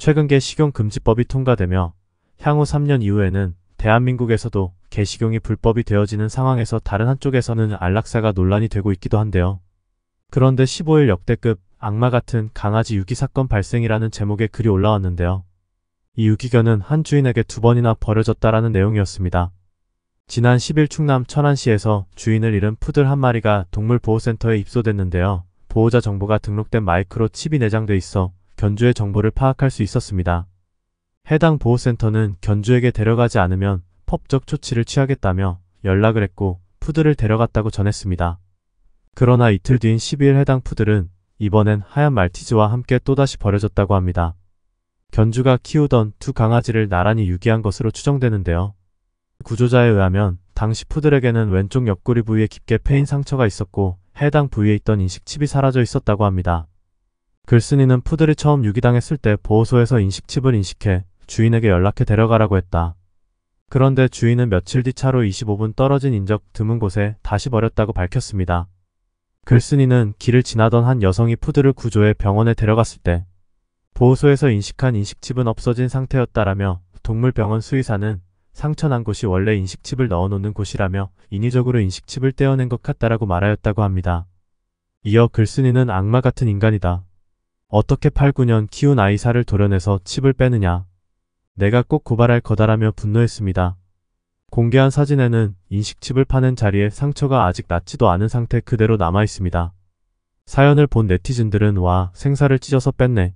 최근 개식용금지법이 통과되며 향후 3년 이후에는 대한민국에서도 개식용이 불법이 되어지는 상황에서 다른 한쪽에서는 안락사가 논란이 되고 있기도 한데요. 그런데 15일 역대급 악마 같은 강아지 유기 사건 발생이라는 제목의 글이 올라왔는데요. 이 유기견은 한 주인에게 두 번이나 버려졌다라는 내용이었습니다. 지난 10일 충남 천안시에서 주인을 잃은 푸들 한 마리가 동물보호센터에 입소됐는데요. 보호자 정보가 등록된 마이크로 칩이 내장돼 있어 견주의 정보를 파악할 수 있었습니다. 해당 보호센터는 견주에게 데려가지 않으면 법적 조치를 취하겠다며 연락을 했고 푸들을 데려갔다고 전했습니다. 그러나 이틀 뒤인 12일 해당 푸들은 이번엔 하얀 말티즈와 함께 또다시 버려졌다고 합니다. 견주가 키우던 두 강아지를 나란히 유기한 것으로 추정되는데요. 구조자에 의하면 당시 푸들에게는 왼쪽 옆구리 부위에 깊게 패인 상처가 있었고 해당 부위에 있던 인식칩이 사라져 있었다고 합니다. 글쓴이는 푸들이 처음 유기당했을 때 보호소에서 인식칩을 인식해 주인에게 연락해 데려가라고 했다. 그런데 주인은 며칠 뒤 차로 25분 떨어진 인적 드문 곳에 다시 버렸다고 밝혔습니다. 글쓴이는 길을 지나던 한 여성이 푸드를 구조해 병원에 데려갔을 때 보호소에서 인식한 인식칩은 없어진 상태였다라며 동물병원 수의사는 상처 난 곳이 원래 인식칩을 넣어놓는 곳이라며 인위적으로 인식칩을 떼어낸 것 같다라고 말하였다고 합니다. 이어 글쓴이는 악마 같은 인간이다. 어떻게 8, 9년 키운 아이 살을 도려내서 칩을 빼느냐. 내가 꼭 고발할 거다라며 분노했습니다. 공개한 사진에는 인식칩을 파는 자리에 상처가 아직 낫지도 않은 상태 그대로 남아있습니다. 사연을 본 네티즌들은 와 생사를 찢어서 뺐네.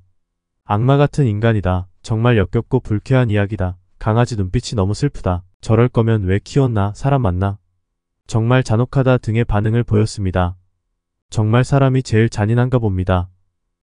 악마 같은 인간이다. 정말 역겹고 불쾌한 이야기다. 강아지 눈빛이 너무 슬프다. 저럴 거면 왜 키웠나 사람 맞나. 정말 잔혹하다 등의 반응을 보였습니다. 정말 사람이 제일 잔인한가 봅니다.